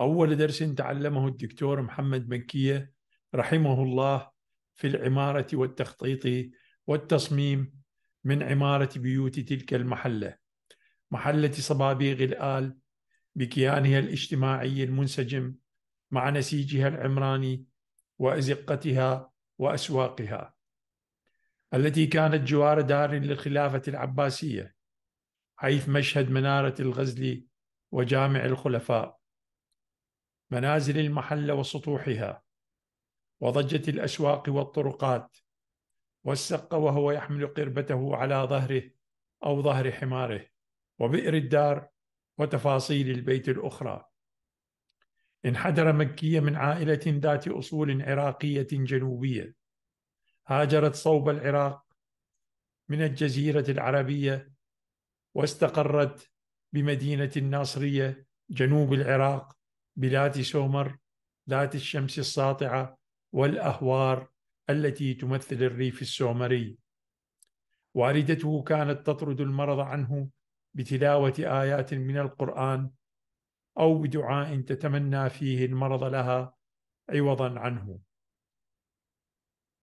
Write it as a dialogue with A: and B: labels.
A: أول درس تعلمه الدكتور محمد مكية رحمه الله في العمارة والتخطيط والتصميم من عمارة بيوت تلك المحلة محلة صبابيغ الآل بكيانها الاجتماعي المنسجم مع نسيجها العمراني وأزقتها وأسواقها التي كانت جوار دار للخلافة العباسية حيث مشهد منارة الغزل وجامع الخلفاء منازل المحله وسطوحها وضجه الاسواق والطرقات والسق وهو يحمل قربته على ظهره او ظهر حماره وبئر الدار وتفاصيل البيت الاخرى انحدر مكيه من عائله ذات اصول عراقيه جنوبيه هاجرت صوب العراق من الجزيره العربيه واستقرت بمدينه الناصريه جنوب العراق بلاد سومر ذات الشمس الساطعة والأهوار التي تمثل الريف السومري والدته كانت تطرد المرض عنه بتلاوة آيات من القرآن أو بدعاء تتمنى فيه المرض لها عوضا عنه